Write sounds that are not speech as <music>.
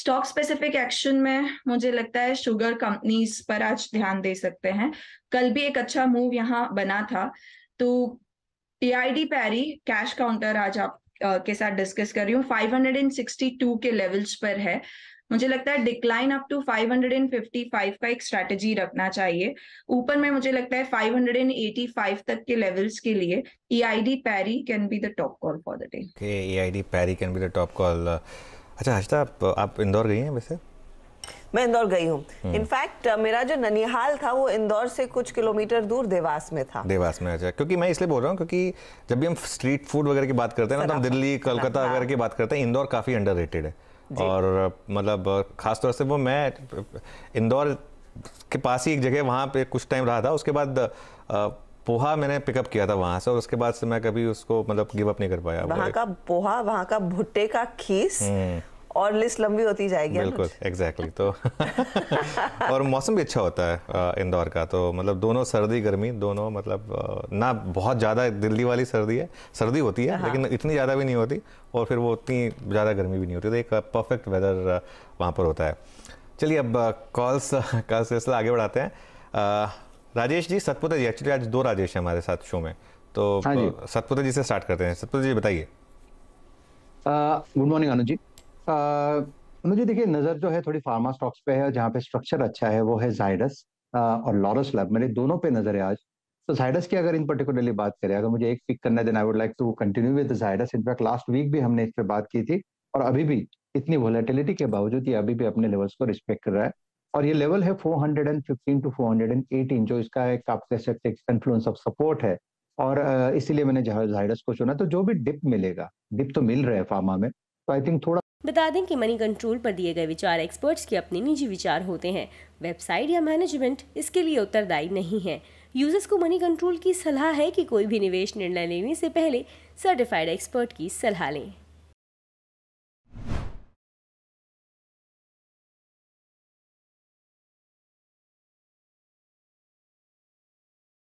Stock specific action में मुझे लगता है शुगर कंपनीज पर आज ध्यान दे सकते हैं कल भी एक अच्छा मूव यहाँ बना था तो डी पैरी कैश काउंटर आज आप के साथ डिस्कस कर रही हूँ 562 के लेवल्स पर है मुझे लगता है डिक्लाइन अप टू 555 का एक स्ट्रैटेजी रखना चाहिए ऊपर में मुझे लगता है 585 तक के लेवल्स के लिए EID Parry can be the top call for the day EID Parry can be the top call अच्छा हर्षिता आप, आप इंदौर गई हैं वैसे मैं इंदौर गई हूँ इनफैक्ट हम्म। मेरा जो ननिहाल था वो इंदौर से कुछ किलोमीटर दूर देवास में था देवास में अच्छा क्योंकि मैं इसलिए बोल रहा हूँ क्योंकि जब भी हम स्ट्रीट फूड वगैरह की बात करते हैं ना तो हम दिल्ली कलकत्ता वगैरह की बात करते हैं इंदौर काफ़ी अंडर है और मतलब ख़ासतौर से वो मैं इंदौर के पास ही एक जगह वहाँ पे कुछ टाइम रहा था उसके बाद पोहा मैंने पिकअप किया था वहाँ से और उसके बाद से मैं कभी उसको मतलब गिव अप नहीं कर पाया वहाँ का पोहा वहाँ का भुट्टे का खीस हम्म। और लिस्ट लंबी होती जाएगी बिल्कुल एग्जैक्टली exactly, तो <laughs> और मौसम भी अच्छा होता है इंदौर का तो मतलब दोनों सर्दी गर्मी दोनों मतलब ना बहुत ज़्यादा दिल्ली वाली सर्दी है सर्दी होती है हाँ। लेकिन इतनी ज़्यादा भी नहीं होती और फिर वो उतनी ज़्यादा गर्मी भी नहीं होती तो एक परफेक्ट वेदर वहाँ पर होता है चलिए अब कॉल्स का सिलसिला आगे बढ़ाते हैं राजेश जी सतपुते जी एक्चुअली आज दो राजेश हैं हमारे साथ शो में तो हाँ सतपुते जी से स्टार्ट करते हैं सतपुते जी बताइए गुड मॉर्निंग अनुज जी अनुज जी देखिए नज़र जो है थोड़ी फार्मा स्टॉक्स पे है जहाँ पे स्ट्रक्चर अच्छा है वो है जाइडस और लॉरस लैब मेरे दोनों पे नज़र है आज तो जाइडस की अगर इन पर्टिकुलरली बात करें अगर मुझे एक पिक करना then I would like to continue with Zydus in fact last week भी हमने इस पर बात की थी और अभी भी इतनी वोलेटिलिटी के बावजूद ये अभी भी अपने लेवल्स को रिस्पेक्ट कर रहा है और ये लेवल है 415 टू 418 जो इसका एक आप कह सकते हैं कन्फ्लुएंस ऑफ सपोर्ट है और इसीलिए मैंने जायडस को चुना तो जो भी डिप मिलेगा डिप तो मिल रहा है फार्मा में तो आई थिंक थोड़ा बता दें कि मनी कंट्रोल पर दिए गए विचार एक्सपर्ट्स के अपने निजी विचार होते हैं वेबसाइट या मैनेजमेंट इसके लिए उत्तरदायी नहीं है यूजर्स को मनी कंट्रोल की सलाह है कि कोई भी निवेश निर्णय लेने से पहले सर्टिफाइड एक्सपर्ट की सलाह लें